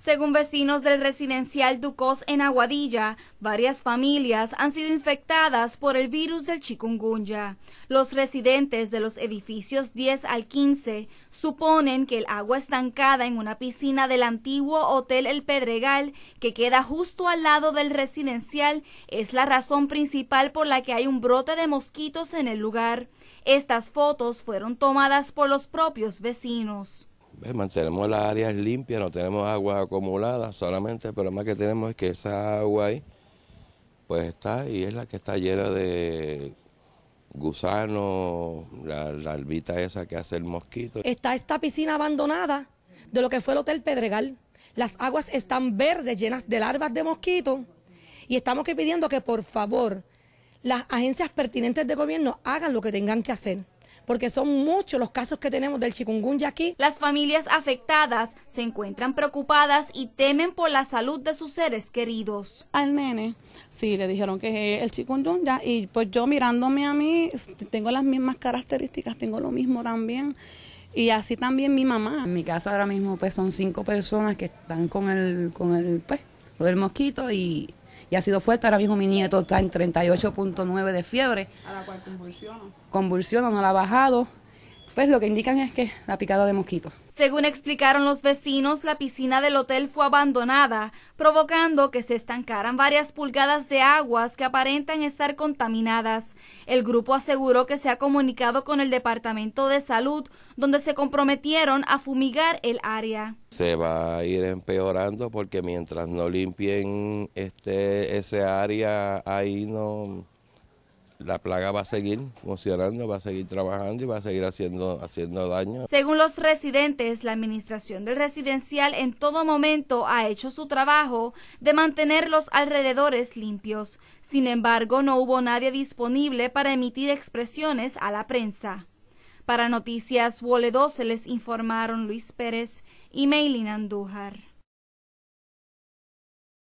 Según vecinos del residencial Ducos en Aguadilla, varias familias han sido infectadas por el virus del chikungunya. Los residentes de los edificios 10 al 15 suponen que el agua estancada en una piscina del antiguo Hotel El Pedregal, que queda justo al lado del residencial, es la razón principal por la que hay un brote de mosquitos en el lugar. Estas fotos fueron tomadas por los propios vecinos mantenemos las áreas limpias, no tenemos agua acumulada, solamente, el problema que tenemos es que esa agua ahí, pues está y es la que está llena de gusanos, la, la albita esa que hace el mosquito. Está esta piscina abandonada de lo que fue el Hotel Pedregal. Las aguas están verdes, llenas de larvas de mosquito y estamos pidiendo que por favor las agencias pertinentes de gobierno hagan lo que tengan que hacer porque son muchos los casos que tenemos del chikungunya aquí. Las familias afectadas se encuentran preocupadas y temen por la salud de sus seres queridos. Al nene, sí, le dijeron que es el chikungunya y pues yo mirándome a mí, tengo las mismas características, tengo lo mismo también. Y así también mi mamá. En mi casa ahora mismo pues son cinco personas que están con el, con el, pues, con el mosquito y y ha sido fuerte. Ahora mismo mi nieto está en 38.9 de fiebre. A la cual convulsiona. Convulsiona, no la ha bajado pues lo que indican es que la picada de mosquitos. Según explicaron los vecinos, la piscina del hotel fue abandonada, provocando que se estancaran varias pulgadas de aguas que aparentan estar contaminadas. El grupo aseguró que se ha comunicado con el Departamento de Salud, donde se comprometieron a fumigar el área. Se va a ir empeorando porque mientras no limpien este, ese área, ahí no la plaga va a seguir funcionando, va a seguir trabajando y va a seguir haciendo, daño. Según los residentes, la administración del residencial en todo momento ha hecho su trabajo de mantener los alrededores limpios. Sin embargo, no hubo nadie disponible para emitir expresiones a la prensa. Para Noticias Wole se les informaron Luis Pérez y Maylin Andújar.